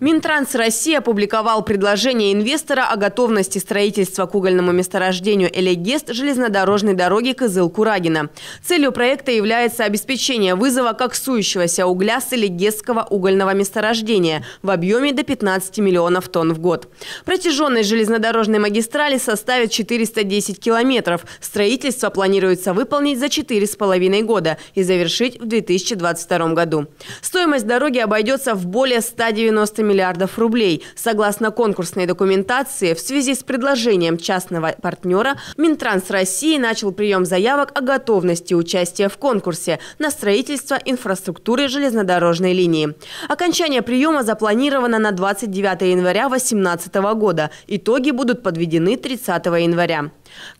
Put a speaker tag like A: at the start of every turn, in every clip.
A: Минтранс России опубликовал предложение инвестора о готовности строительства к угольному месторождению «Элегест» железнодорожной дороги Кызыл-Курагина. Целью проекта является обеспечение вызова коксующегося угля с Элегестского угольного месторождения в объеме до 15 миллионов тонн в год. Протяженность железнодорожной магистрали составит 410 километров. Строительство планируется выполнить за 4,5 года и завершить в 2022 году. Стоимость дороги обойдется в более 190 миллионов миллиардов рублей. Согласно конкурсной документации, в связи с предложением частного партнера, Минтранс России начал прием заявок о готовности участия в конкурсе на строительство инфраструктуры железнодорожной линии. Окончание приема запланировано на 29 января 2018 года. Итоги будут подведены 30 января.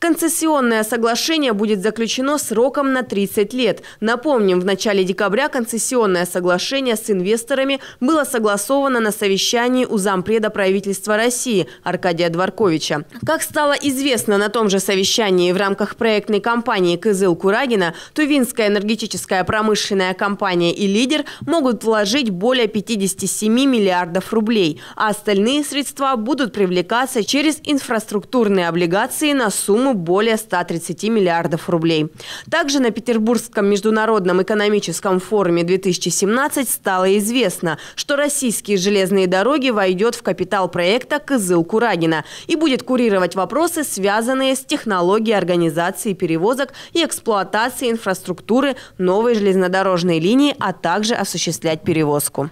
A: Концессионное соглашение будет заключено сроком на 30 лет. Напомним, в начале декабря концессионное соглашение с инвесторами было согласовано на совещании у зампреда правительства России Аркадия Дворковича. Как стало известно на том же совещании в рамках проектной кампании «Кызыл Курагина», Тувинская энергетическая промышленная компания и «Лидер» могут вложить более 57 миллиардов рублей, а остальные средства будут привлекаться через инфраструктурные облигации на сумму более 130 миллиардов рублей. Также на Петербургском международном экономическом форуме 2017 стало известно, что российские железные железные дороги войдет в капитал проекта «Кызыл-Курагина» и будет курировать вопросы, связанные с технологией организации перевозок и эксплуатации инфраструктуры новой железнодорожной линии, а также осуществлять перевозку.